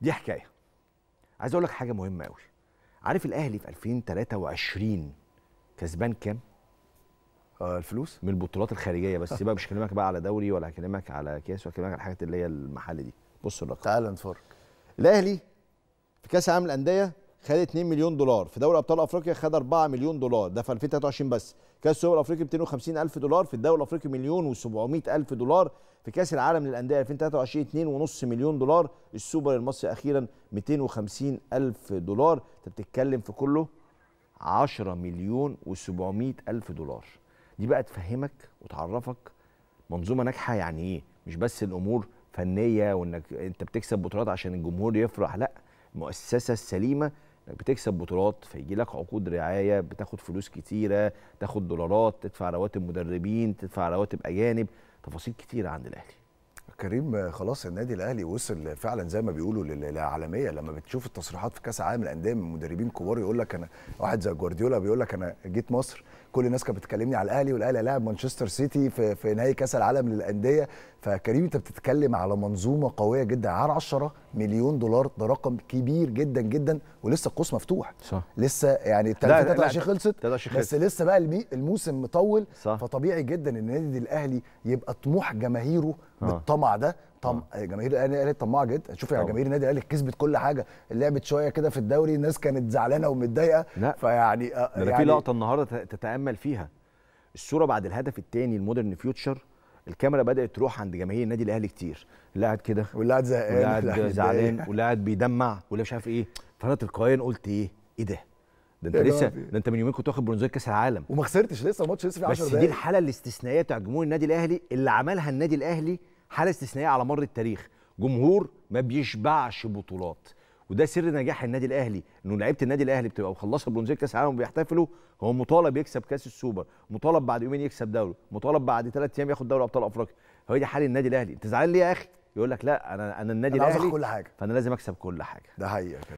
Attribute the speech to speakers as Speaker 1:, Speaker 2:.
Speaker 1: دي حكايه عايز اقول لك حاجه مهمه قوي عارف الاهلي في 2023 كسبان كام آه، الفلوس من البطولات الخارجيه بس بقى مش هكلمك بقى على دوري ولا هكلمك على كاس ولا هكلمك على الحاجات اللي هي المحل دي بص الرقم تعال نتفرج الاهلي في كاس عالم الانديه خد 2 مليون دولار في دوري ابطال افريقيا خد 4 مليون دولار ده في 2023 بس كاس السوبر الافريقي 250 الف دولار في الدوري الافريقي مليون و700 الف دولار في كاس العالم للانديه 2023 2.5 مليون دولار السوبر المصري اخيرا 250 الف دولار انت بتتكلم في كله 10 مليون و700 الف دولار دي بقى تفهمك وتعرفك منظومه ناجحه يعني ايه مش بس الامور فنيه وانك انت بتكسب بطولات عشان الجمهور يفرح لا المؤسسه السليمه انك بتكسب بطولات فيجي لك عقود رعايه بتاخد فلوس كتيره تاخد دولارات تدفع رواتب مدربين تدفع رواتب
Speaker 2: اجانب تفاصيل كتيره عند الاهلي كريم خلاص النادي الاهلي وصل فعلا زي ما بيقولوا للعالميه لما بتشوف التصريحات في كاس عالم الانديه من مدربين كبار يقول لك انا واحد زي جوارديولا بيقول لك انا جيت مصر كل الناس كانت بتكلمني على الاهلي والاهلي هيلاعب مانشستر سيتي في, في نهائي كاس العالم للانديه فكريم انت بتتكلم على منظومه قويه جدا على 10 مليون دولار ده رقم كبير جدا جدا ولسه القوس مفتوح صح. لسه يعني التلاتة خلصت بس لسه بقى الموسم مطول صح. فطبيعي جدا ان النادي الاهلي يبقى طموح جماهيره آه. بالطمع ده طم... آه. جماهير الاهلي قالت طماعه جدا شوف يعني جماهير النادي الاهلي كسبت كل حاجه لعبت شويه كده في الدوري الناس كانت زعلانه ومتضايقه
Speaker 1: فيعني آه، يعني... في لقطه النهارده تتامل يتأمل فيها الصورة بعد الهدف الثاني المودرن فيوتشر الكاميرا بدأت تروح عند جماهير النادي الأهلي كتير اللي قاعد كده واللي قاعد زهقان واللي قاعد زعلان واللي قاعد بيدمع واللي مش عارف إيه فأنا تلقائيا قلت إيه إيه ده ده انت لسه ده انت من يومين كنت واخد برونزيه كاس العالم وما خسرتش لسه الماتش
Speaker 2: لسه في 10 دقايق بس دي الحاله
Speaker 1: الاستثنائيه بتاع جمهور النادي الاهلي اللي عملها النادي الاهلي حاله استثنائيه على مر التاريخ جمهور ما بيشبعش بطولات وده سر نجاح النادي الاهلي انه لعيبه النادي الاهلي بتبقى مخلصه برونزيه كاس العالم وبيحتفلوا هو مطالب يكسب كاس السوبر مطالب بعد يومين يكسب دوري مطالب بعد ثلاث ايام ياخد دوري ابطال افريقيا هو دي حال النادي الاهلي انت زعلان ليه يا اخي يقول لك لا انا انا النادي أنا الاهلي عايز كل حاجه فانا لازم اكسب كل حاجه ده حقيقه